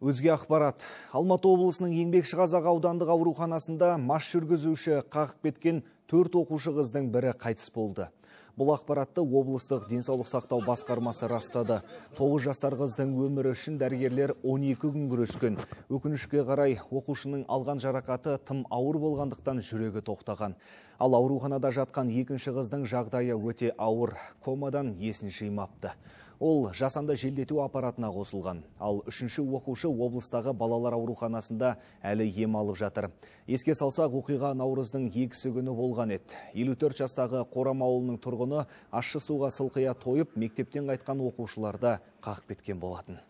Өзге ақпарат. Алматы облысының еңбекші қазақ аудандық ауруханасында мас жүргізуші қағып кеткен төрт оқушы қыздың бірі қайтыс болды. Бұл ақпаратты облыстық денсаулық сақтау басқармасы растады. Тоғыз жастар қыздың өмірі үшін дәрігерлер 12 күн күрескен. Өкінішке қарай оқушының алған жарақаты тым ауыр болғандықтан жүрегі тоқтаған. Ал ауруханада жатқан екінші қыздың жағдайы өте ауыр. Комадан есін жимапты. Ол жасанды желдету аппаратына қосылған. Ал үшінші оқушы облыстағы балалар ауруханасында әлі ем алып жатыр. Еске салсақ, оқиға наурыздың екісі күні болған еді. 54 жастағы Қорам ауылының тұрғыны ащы суға сылқия тойып, мектептен қайтқан оқушыларда қақ кеткен болатын.